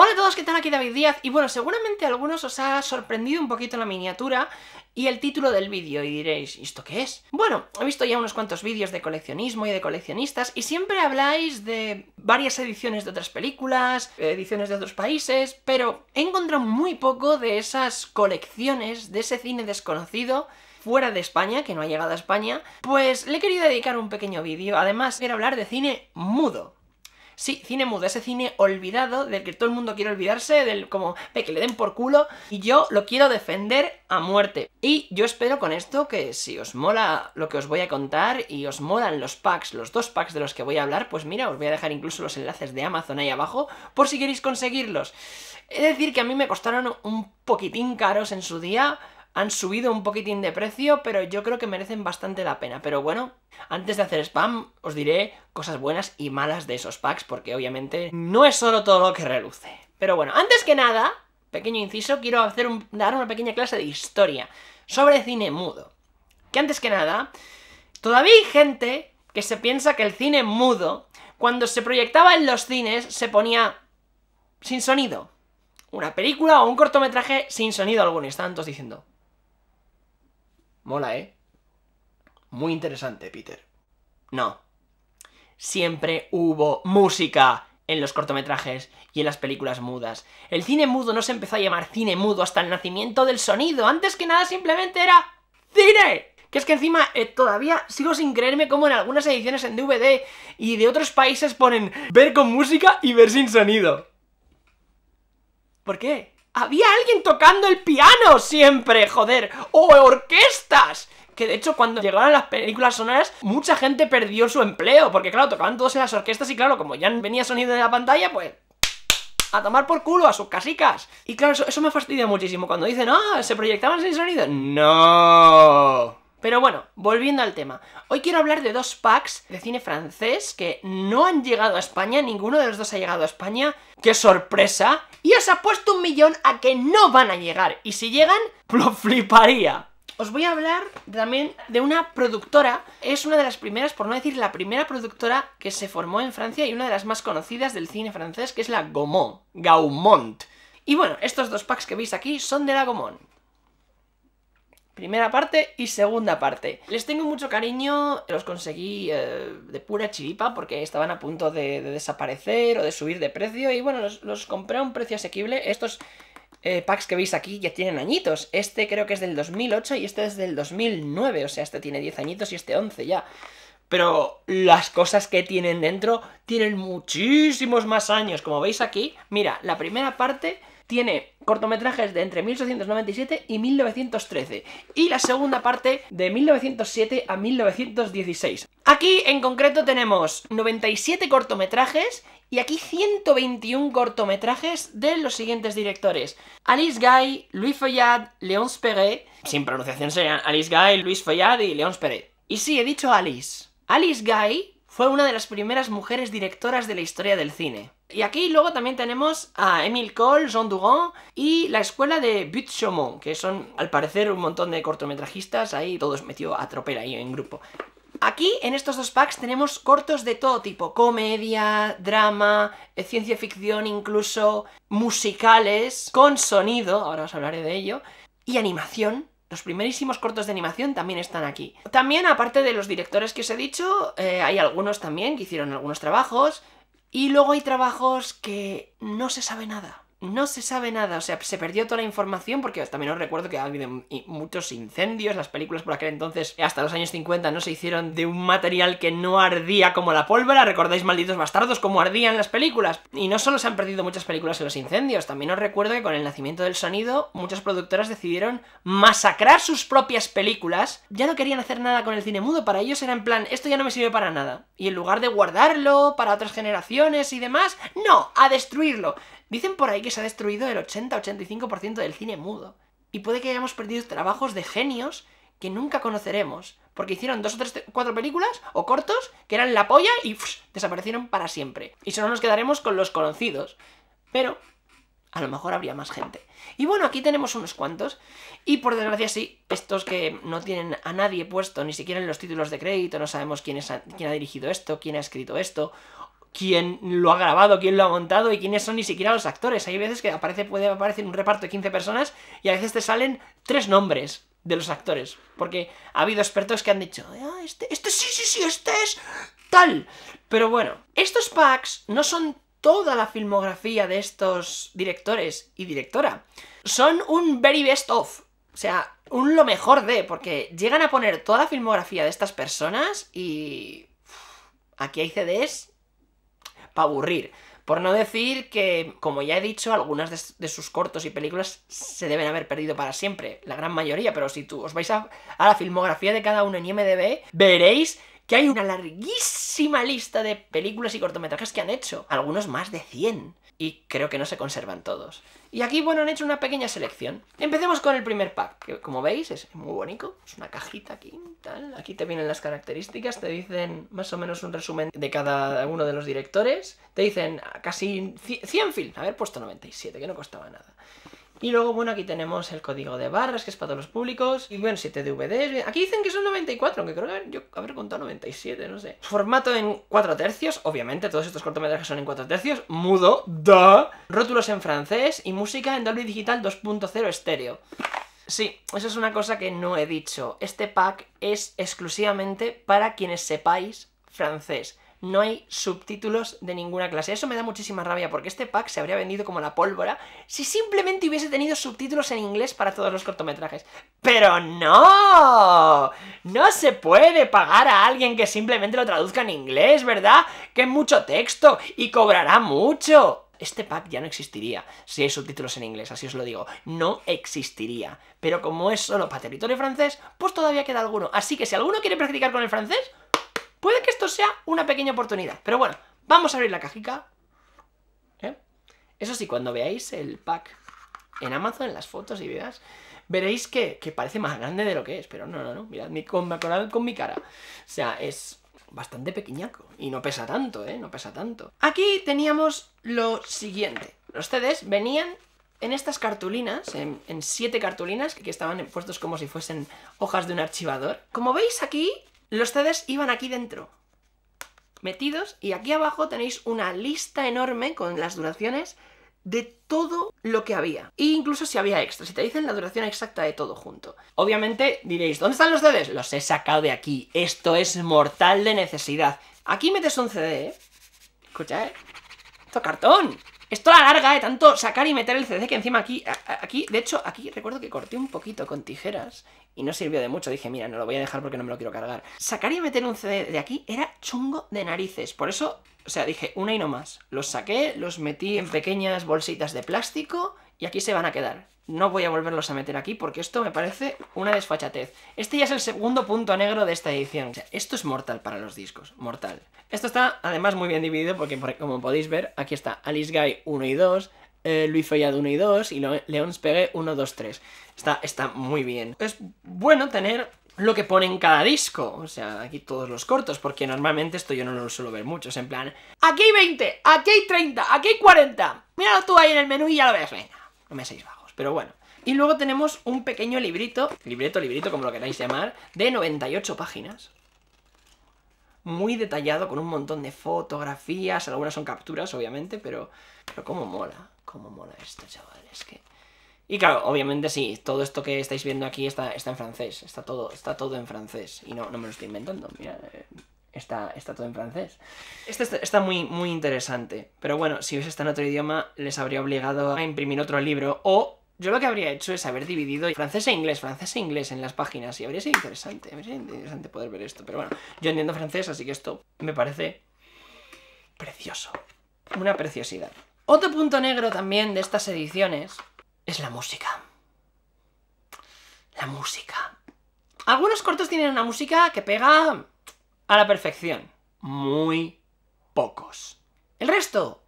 Hola a todos, ¿qué tal? Aquí David Díaz y bueno, seguramente a algunos os ha sorprendido un poquito la miniatura y el título del vídeo y diréis, ¿esto qué es? Bueno, he visto ya unos cuantos vídeos de coleccionismo y de coleccionistas y siempre habláis de varias ediciones de otras películas, ediciones de otros países, pero he encontrado muy poco de esas colecciones, de ese cine desconocido fuera de España, que no ha llegado a España, pues le he querido dedicar un pequeño vídeo. Además, quiero hablar de cine mudo Sí, cine mudo, ese cine olvidado del que todo el mundo quiere olvidarse, del como, ve, que le den por culo, y yo lo quiero defender a muerte. Y yo espero con esto que si os mola lo que os voy a contar y os molan los packs, los dos packs de los que voy a hablar, pues mira, os voy a dejar incluso los enlaces de Amazon ahí abajo por si queréis conseguirlos. Es decir, que a mí me costaron un poquitín caros en su día, han subido un poquitín de precio, pero yo creo que merecen bastante la pena. Pero bueno, antes de hacer spam, os diré cosas buenas y malas de esos packs, porque obviamente no es solo todo lo que reluce. Pero bueno, antes que nada, pequeño inciso, quiero hacer un, dar una pequeña clase de historia sobre cine mudo. Que antes que nada, todavía hay gente que se piensa que el cine mudo, cuando se proyectaba en los cines, se ponía sin sonido. Una película o un cortometraje sin sonido alguno. Y diciendo, Mola, ¿eh? Muy interesante, Peter. No. Siempre hubo música en los cortometrajes y en las películas mudas. El cine mudo no se empezó a llamar cine mudo hasta el nacimiento del sonido. Antes que nada simplemente era cine. Que es que encima eh, todavía sigo sin creerme cómo en algunas ediciones en DVD y de otros países ponen ver con música y ver sin sonido. ¿Por qué? había alguien tocando el piano siempre, joder, o orquestas. Que de hecho cuando llegaron las películas sonoras mucha gente perdió su empleo, porque claro, tocaban todos en las orquestas y claro, como ya venía sonido de la pantalla, pues a tomar por culo a sus casicas. Y claro, eso, me fastidia muchísimo cuando dicen, ah, se proyectaban sin sonido. No. Pero bueno, volviendo al tema. Hoy quiero hablar de dos packs de cine francés que no han llegado a España, ninguno de los dos ha llegado a España. ¡Qué sorpresa! Y os apuesto un millón a que no van a llegar. Y si llegan, lo fliparía. Os voy a hablar también de una productora, es una de las primeras, por no decir la primera productora que se formó en Francia y una de las más conocidas del cine francés, que es la Gaumont. Gaumont. Y bueno, estos dos packs que veis aquí son de la Gaumont primera parte y segunda parte. Les tengo mucho cariño, los conseguí eh, de pura chiripa porque estaban a punto de, desaparecer o de subir de precio y bueno, los, compré a un precio asequible. Estos eh, packs que veis aquí ya tienen añitos. Este creo que es del 2008 y este es del 2009, o sea, este tiene 10 añitos y este 11 ya. Pero las cosas que tienen dentro tienen muchísimos más años. Como veis aquí, mira, la primera parte tiene cortometrajes de entre 1897 y 1913 y la segunda parte de 1907 a 1916. Aquí en concreto tenemos 97 cortometrajes y aquí 121 cortometrajes de los siguientes directores. Alice Guy, Louis Feuillade, Léon Perret. Sin pronunciación serían Alice Guy, Louis Feuillade y Léon Perret. Y sí, he dicho Alice. Alice Guy fue una de las primeras mujeres directoras de la historia del cine. Y aquí luego también tenemos a Emile Cole, Jean Dugon y la escuela de Butte Chaumont, que son al parecer un montón de cortometrajistas ahí, todos metió a troper ahí en grupo. Aquí, en estos dos packs, tenemos cortos de todo tipo, comedia, drama, eh, ciencia ficción incluso, musicales, con sonido, ahora os hablaré de ello, y animación, los primerísimos cortos de animación también están aquí. También, aparte de los directores que os he dicho, eh, hay algunos también que hicieron algunos trabajos. Y luego hay trabajos que no se sabe nada no se sabe nada, o sea, se perdió toda la información porque también os recuerdo que ha habido muchos incendios, las películas por aquel entonces, hasta los años 50, no se hicieron de un material que no ardía como la pólvora, recordáis malditos bastardos cómo ardían las películas. Y no solo se han perdido muchas películas en los incendios, también os recuerdo que con el nacimiento del sonido, muchas productoras decidieron masacrar sus propias películas, ya no querían hacer nada con el cine mudo, para ellos era en plan, esto ya no me sirve para nada. Y en lugar de guardarlo para otras generaciones y demás, no, a destruirlo. Dicen por ahí que se ha destruido el 80-85% del cine mudo. Y puede que hayamos perdido trabajos de genios que nunca conoceremos, porque hicieron dos o tres, cuatro películas o cortos que eran la polla y desaparecieron para siempre. Y solo nos quedaremos con los conocidos. Pero a lo mejor habría más gente. Y bueno, aquí tenemos unos cuantos. Y por desgracia, sí, estos que no tienen a nadie puesto, ni siquiera en los títulos de crédito, no sabemos quién ha dirigido esto, quién ha escrito esto, quién lo ha grabado, quién lo ha montado y quiénes son ni siquiera los actores. Hay veces que aparece, puede aparecer un reparto de 15 personas y a veces te salen tres nombres de los actores. Porque ha habido expertos que han dicho, ah, este, este sí, sí, sí, este es tal. Pero bueno, estos packs no son toda la filmografía de estos directores y directora. Son un very best of. O sea, un lo mejor de, porque llegan a poner toda la filmografía de estas personas y... Aquí hay CDs aburrir. Por no decir que, como ya he dicho, algunas de, sus cortos y películas se deben haber perdido para siempre, la gran mayoría, pero si tú os vais a, a la filmografía de cada uno en IMDB, veréis que hay una larguísima lista de películas y cortometrajes que han hecho, algunos más de 100, y creo que no se conservan todos. Y aquí, bueno, han hecho una pequeña selección. Empecemos con el primer pack, que como veis es muy bonito, es una cajita aquí, tal, aquí te vienen las características, te dicen más o menos un resumen de cada uno de los directores, te dicen casi 100 films, haber puesto 97, que no costaba nada. Y luego, bueno, aquí tenemos el código de barras, que es para todos los públicos. Y bueno, 7 DVDs. Aquí dicen que son 94, aunque creo que yo habré contado 97, no sé. Formato en 4 tercios, obviamente, todos estos cortometrajes son en 4 tercios. Mudo, da. Rótulos en francés y música en Dolby Digital 2.0 estéreo. Sí, eso es una cosa que no he dicho. Este pack es exclusivamente para quienes sepáis francés no hay subtítulos de ninguna clase. Eso me da muchísima rabia porque este pack se habría vendido como la pólvora si simplemente hubiese tenido subtítulos en inglés para todos los cortometrajes. ¡Pero no! No se puede pagar a alguien que simplemente lo traduzca en inglés, ¿verdad? Que es mucho texto y cobrará mucho este pack ya no existiría si hay subtítulos en inglés, así os lo digo, no existiría. Pero como es solo para territorio francés, pues todavía queda alguno. Así que si alguno quiere practicar con el francés, Puede que esto sea una pequeña oportunidad, pero bueno, vamos a abrir la cajica. ¿eh? Eso sí, cuando veáis el pack en Amazon, en las fotos y veas, veréis que, parece más grande de lo que es, pero no, no, no, mirad con, con mi cara. O sea, es bastante pequeñaco y no pesa tanto, ¿eh? No pesa tanto. Aquí teníamos lo siguiente. Ustedes venían en estas cartulinas, en, en siete cartulinas que estaban puestos como si fuesen hojas de un archivador. Como veis aquí, los CDs iban aquí dentro, metidos, y aquí abajo tenéis una lista enorme con las duraciones de todo lo que había. E incluso si había extras, si te dicen la duración exacta de todo junto. Obviamente diréis, ¿dónde están los CDs? Los he sacado de aquí. Esto es mortal de necesidad. Aquí metes un CD, ¿eh? Escucha, ¿eh? Esto cartón. Esto la larga, de ¿eh? Tanto sacar y meter el CD que encima aquí, aquí, de hecho, aquí recuerdo que corté un poquito con tijeras y no sirvió de mucho. Dije, mira, no lo voy a dejar porque no me lo quiero cargar. Sacar y meter un CD de aquí era chungo de narices. Por eso, o sea, dije, una y no más. Los saqué, los metí en pequeñas bolsitas de plástico y aquí se van a quedar. No voy a volverlos a meter aquí porque esto me parece una desfachatez. Este ya es el segundo punto negro de esta edición. O sea, esto es mortal para los discos, mortal. Esto está además muy bien dividido porque como podéis ver, aquí está Alice Guy 1 y 2, eh, Luis Follad 1 y 2 y León pegue 1, 2, 3. Está, está muy bien. Es bueno tener lo que pone en cada disco. O sea, aquí todos los cortos, porque normalmente esto yo no lo suelo ver mucho. Es en plan, aquí hay 20, aquí hay 30, aquí hay 40. Míralo tú ahí en el menú y ya lo ves. Venga, no me seis bajos, pero bueno. Y luego tenemos un pequeño librito, libreto, librito, como lo queráis llamar, de 98 páginas muy detallado con un montón de fotografías, algunas son capturas, obviamente, pero, pero cómo mola, cómo mola esto, chaval, es que... Y claro, obviamente sí, todo esto que estáis viendo aquí está, está en francés, está todo, está todo en francés, y no, no me lo estoy inventando, mira, eh, está, está todo en francés. Esto está, muy, muy interesante, pero bueno, si hubiese estado en otro idioma, les habría obligado a imprimir otro libro o yo lo que habría hecho es haber dividido francés e inglés, francés e inglés en las páginas y habría sido interesante, habría sido interesante poder ver esto. Pero bueno, yo entiendo francés, así que esto me parece precioso. Una preciosidad. Otro punto negro también de estas ediciones es la música. La música. Algunos cortos tienen una música que pega a la perfección. Muy pocos. El resto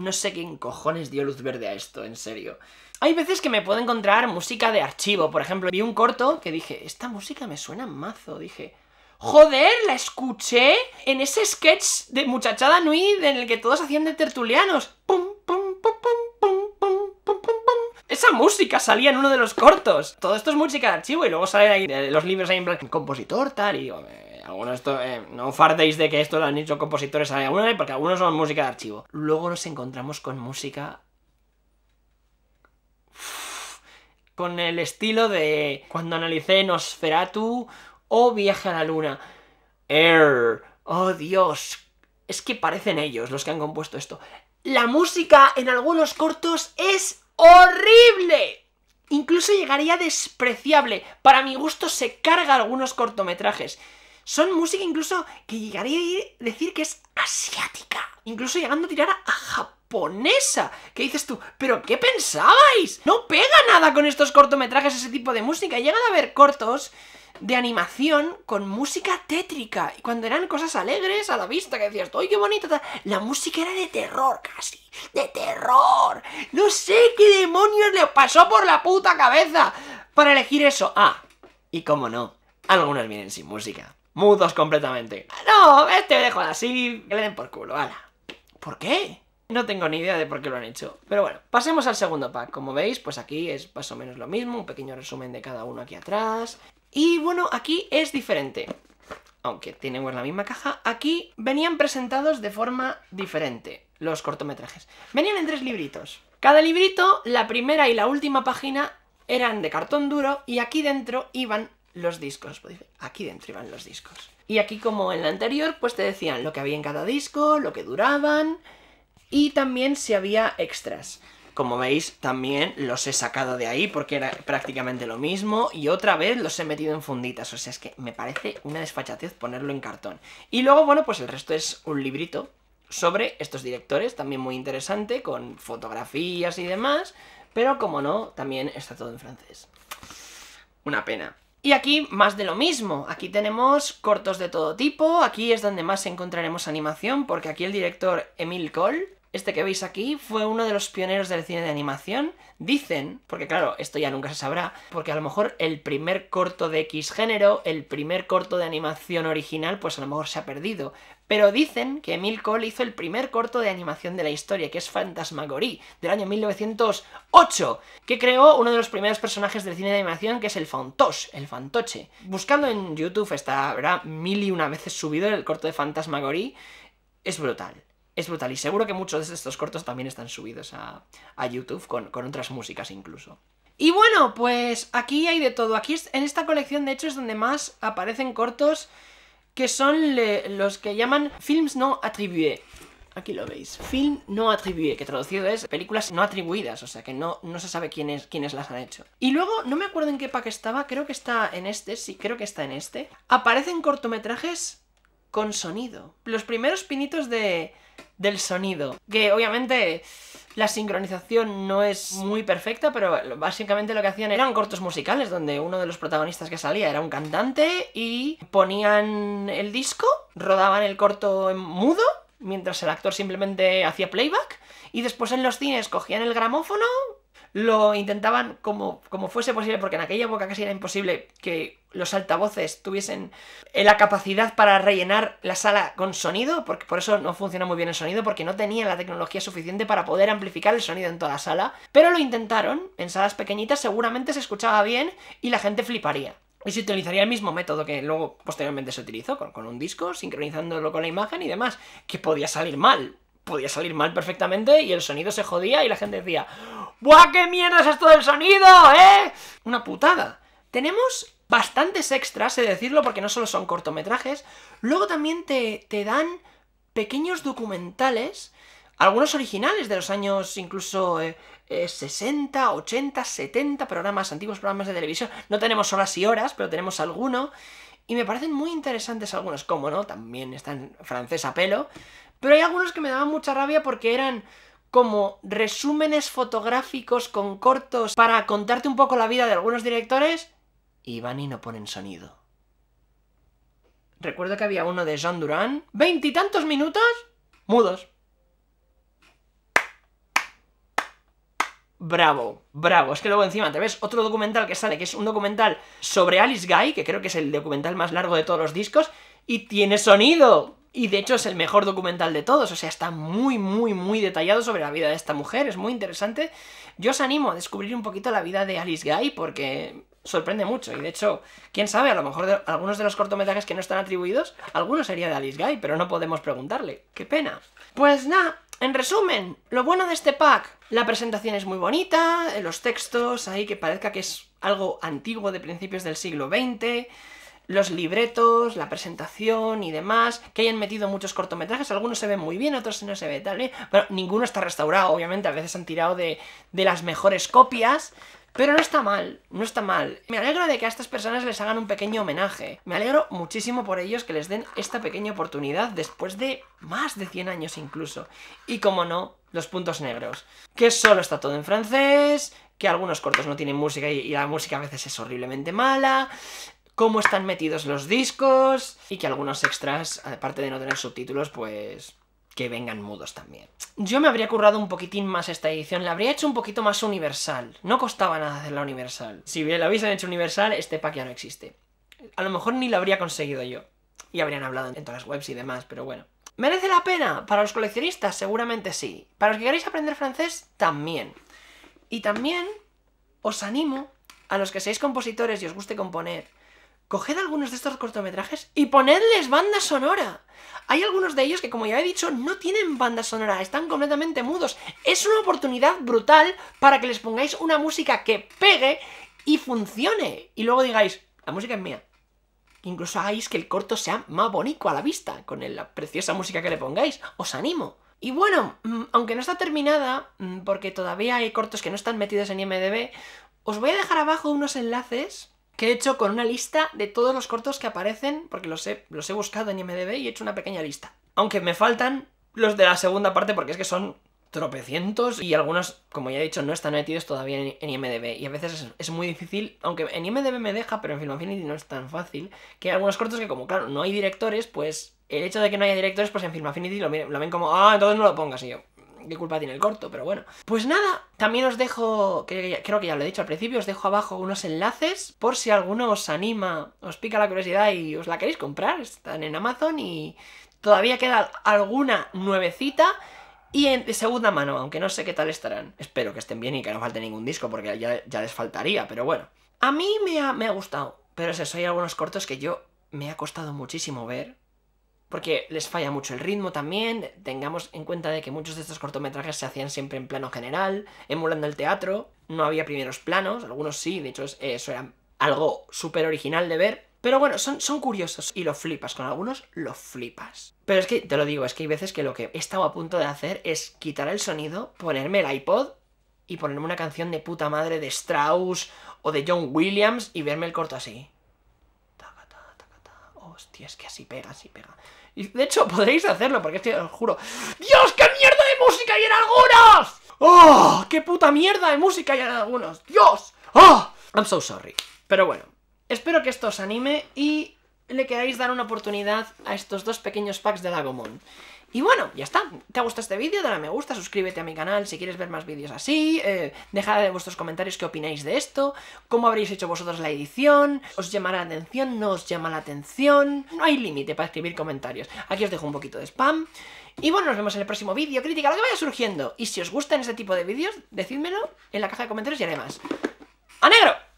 No sé quién cojones dio luz verde a esto, en serio. Hay veces que me puedo encontrar música de archivo, por ejemplo, vi un corto que dije, esta música me suena mazo, dije, joder, la escuché en ese sketch de Muchachada Nui en el que todos hacían de tertulianos. Pum, pum, pum, pum, pum, pum, Esa música salía en uno de los cortos. Todo esto es música de archivo y luego salen ahí eh, los libros ahí en compositor, tal, y eh, algunos eh, no fardéis de que esto lo han hecho compositores algunos, eh, porque algunos son música de archivo. Luego nos encontramos con música con el estilo de cuando analicé Nosferatu o Viaje a la Luna. Air. Oh Dios. Es que parecen ellos los que han compuesto esto. La música en algunos cortos es horrible. Incluso llegaría despreciable. Para mi gusto se carga algunos cortometrajes son música incluso que llegaría a decir que es asiática. Incluso llegando a tirar a japonesa. ¿Qué dices tú? ¿Pero qué pensabais? No pega nada con estos cortometrajes ese tipo de música. llegan a ver cortos de animación con música tétrica. Y cuando eran cosas alegres a la vista, que decías, ¡ay, qué bonito! La música era de terror, casi. ¡De terror! No sé qué demonios le pasó por la puta cabeza para elegir eso. Ah, y cómo no, algunas vienen sin música mudos completamente. No, este dejo así, que le den por culo, ala. ¿Por qué? No tengo ni idea de por qué lo han hecho. Pero bueno, pasemos al segundo pack. Como veis, pues aquí es más o menos lo mismo, un pequeño resumen de cada uno aquí atrás. Y bueno, aquí es diferente. Aunque tienen la misma caja, aquí venían presentados de forma diferente los cortometrajes. Venían en tres libritos. Cada librito, la primera y la última página eran de cartón duro y aquí dentro iban los discos. Pues aquí dentro iban los discos. Y aquí como en la anterior, pues te decían lo que había en cada disco, lo que duraban y también si había extras. Como veis, también los he sacado de ahí porque era prácticamente lo mismo y otra vez los he metido en funditas. O sea, es que me parece una desfachatez ponerlo en cartón. Y luego, bueno, pues el resto es un librito sobre estos directores, también muy interesante, con fotografías y demás, pero como no, también está todo en francés. Una pena. Y aquí más de lo mismo, aquí tenemos cortos de todo tipo, aquí es donde más encontraremos animación, porque aquí el director Emil Cole este que veis aquí fue uno de los pioneros del cine de animación. Dicen, porque claro, esto ya nunca se sabrá, porque a lo mejor el primer corto de X género, el primer corto de animación original, pues a lo mejor se ha perdido. Pero dicen que Emil Cole hizo el primer corto de animación de la historia, que es Fantasmagorí, del año 1908, que creó uno de los primeros personajes del cine de animación, que es el Fantoche, el Fantoche. Buscando en YouTube está, habrá mil y una veces subido el corto de Fantasmagorí, es brutal es brutal. Y seguro que muchos de estos cortos también están subidos a, YouTube con, con otras músicas incluso. Y bueno, pues aquí hay de todo. Aquí en esta colección, de hecho, es donde más aparecen cortos que son los que llaman films no attribués. Aquí lo veis, film no attribué, que traducido es películas no atribuidas, o sea que no, no se sabe quiénes, quiénes las han hecho. Y luego, no me acuerdo en qué pack estaba, creo que está en este, sí, creo que está en este. Aparecen cortometrajes con sonido. Los primeros pinitos de, del sonido. Que obviamente la sincronización no es muy perfecta, pero básicamente lo que hacían eran cortos musicales, donde uno de los protagonistas que salía era un cantante y ponían el disco, rodaban el corto en mudo, mientras el actor simplemente hacía playback, y después en los cines cogían el gramófono, lo intentaban como, como fuese posible, porque en aquella época casi era imposible que los altavoces tuviesen eh, la capacidad para rellenar la sala con sonido, porque por eso no funciona muy bien el sonido, porque no tenían la tecnología suficiente para poder amplificar el sonido en toda la sala, pero lo intentaron, en salas pequeñitas seguramente se escuchaba bien y la gente fliparía. Y se utilizaría el mismo método que luego posteriormente se utilizó, con un disco, sincronizándolo con la imagen y demás, que podía salir mal, podía salir mal perfectamente y el sonido se jodía y la gente decía ¡Buah, qué mierda es esto del sonido, eh! Una putada. Tenemos bastantes extras, he de decirlo, porque no solo son cortometrajes, luego también te, dan pequeños documentales, algunos originales de los años incluso 60, 80, 70 programas, antiguos programas de televisión. No tenemos horas y horas, pero tenemos alguno. Y me parecen muy interesantes algunos, como no, también están francés a pelo. Pero hay algunos que me daban mucha rabia porque eran como resúmenes fotográficos con cortos para contarte un poco la vida de algunos directores y van y no ponen sonido. Recuerdo que había uno de Jean Duran, veintitantos minutos mudos. Bravo, bravo. Es que luego encima te ves otro documental que sale, que es un documental sobre Alice Guy, que creo que es el documental más largo de todos los discos, y tiene sonido. Y de hecho es el mejor documental de todos, o sea, está muy, muy, muy detallado sobre la vida de esta mujer, es muy interesante. Yo os animo a descubrir un poquito la vida de Alice Guy porque sorprende mucho y de hecho, quién sabe, a lo mejor algunos de los cortometrajes que no están atribuidos, algunos sería de Alice Guy, pero no podemos preguntarle. ¡Qué pena! Pues nada, en resumen, lo bueno de este pack, la presentación es muy bonita, los textos ahí que parezca que es algo antiguo de principios del siglo XX los libretos, la presentación y demás, que hayan metido muchos cortometrajes, algunos se ven muy bien, otros no se ven tal, bien. Bueno, ninguno está restaurado, obviamente, a veces han tirado de, las mejores copias, pero no está mal, no está mal. Me alegro de que a estas personas les hagan un pequeño homenaje. Me alegro muchísimo por ellos que les den esta pequeña oportunidad después de más de 100 años incluso. Y como no, los puntos negros. Que solo está todo en francés, que algunos cortos no tienen música y la música a veces es horriblemente mala, cómo están metidos los discos y que algunos extras, aparte de no tener subtítulos, pues que vengan mudos también. Yo me habría currado un poquitín más esta edición, la habría hecho un poquito más universal. No costaba nada hacerla universal. Si bien la hubiesen hecho universal, este pack ya no existe. A lo mejor ni la habría conseguido yo. Y habrían hablado en todas las webs y demás, pero bueno. ¿Merece la pena? Para los coleccionistas, seguramente sí. Para los que queréis aprender francés, también. Y también os animo a los que seáis compositores y os guste componer, coged algunos de estos cortometrajes y ponedles banda sonora. Hay algunos de ellos que, como ya he dicho, no tienen banda sonora, están completamente mudos. Es una oportunidad brutal para que les pongáis una música que pegue y funcione. Y luego digáis, la música es mía. Incluso hagáis que el corto sea más bonito a la vista, con la preciosa música que le pongáis. Os animo. Y bueno, mm, aunque no está terminada, mm, porque todavía hay cortos que no están metidos en IMDB, os voy a dejar abajo unos enlaces que he hecho con una lista de todos los cortos que aparecen, porque los he, los he buscado en IMDB y he hecho una pequeña lista. Aunque me faltan los de la segunda parte porque es que son tropecientos y algunos, como ya he dicho, no están metidos todavía en, IMDB y a veces es, muy difícil, aunque en IMDB me deja, pero en Film no es tan fácil, que hay algunos cortos que como, claro, no hay directores, pues el hecho de que no haya directores, pues en Film lo, lo ven como, ah, entonces no lo pongas y yo qué culpa tiene el corto, pero bueno. Pues nada, también os dejo, creo que ya lo he dicho al principio, os dejo abajo unos enlaces por si alguno os anima, os pica la curiosidad y os la queréis comprar. Están en Amazon y todavía queda alguna nuevecita y en, segunda mano, aunque no sé qué tal estarán. Espero que estén bien y que no falte ningún disco porque ya, les faltaría, pero bueno. A mí me ha, me ha gustado, pero es eso, hay algunos cortos que yo me ha costado muchísimo ver porque les falla mucho el ritmo también. Tengamos en cuenta de que muchos de estos cortometrajes se hacían siempre en plano general, emulando el teatro, no había primeros planos, algunos sí, de hecho eso era algo súper original de ver. Pero bueno, son, son curiosos y lo flipas, con algunos lo flipas. Pero es que, te lo digo, es que hay veces que lo que he estado a punto de hacer es quitar el sonido, ponerme el iPod y ponerme una canción de puta madre de Strauss o de John Williams y verme el corto así. Hostia, es que así pega, así pega. Y de hecho, podréis hacerlo, porque estoy, os juro. ¡Dios, qué mierda de música hay en algunos! ¡Oh! ¡Ah! ¡Qué puta mierda de música hay en algunos! ¡Dios! ¡Oh! I'm so sorry. Pero bueno, espero que esto os anime y le queráis dar una oportunidad a estos dos pequeños packs de Lagomon. Y bueno, ya está. ¿Te ha gustado este vídeo? Dale a me gusta, suscríbete a mi canal si quieres ver más vídeos así. Eh, dejad en vuestros comentarios qué opináis de esto, cómo habréis hecho vosotros la edición, os llamará la atención, no os llama la atención. No hay límite para escribir comentarios. Aquí os dejo un poquito de spam. Y bueno, nos vemos en el próximo vídeo. Crítica lo que vaya surgiendo. Y si os gustan este tipo de vídeos, decídmelo en la caja de comentarios y además... ¡A negro!